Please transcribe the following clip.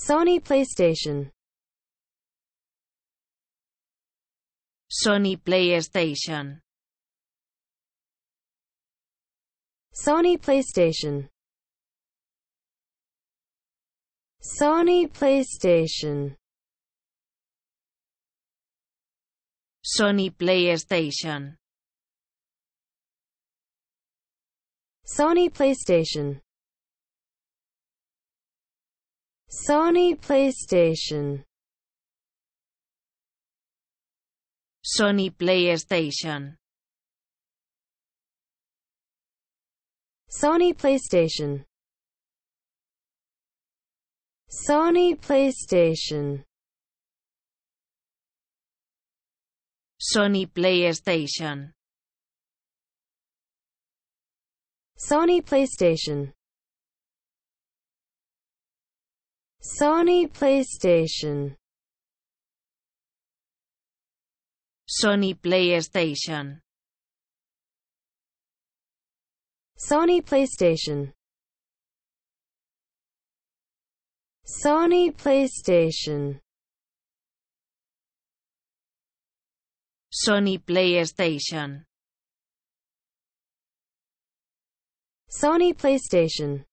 Sony PlayStation Sony PlayStation Sony PlayStation Sony PlayStation Sony PlayStation Sony PlayStation Sony PlayStation Sony PlayStation Sony PlayStation Sony PlayStation Sony PlayStation Sony PlayStation Sony PlayStation Sony PlayStation Sony PlayStation Sony PlayStation Sony PlayStation Sony PlayStation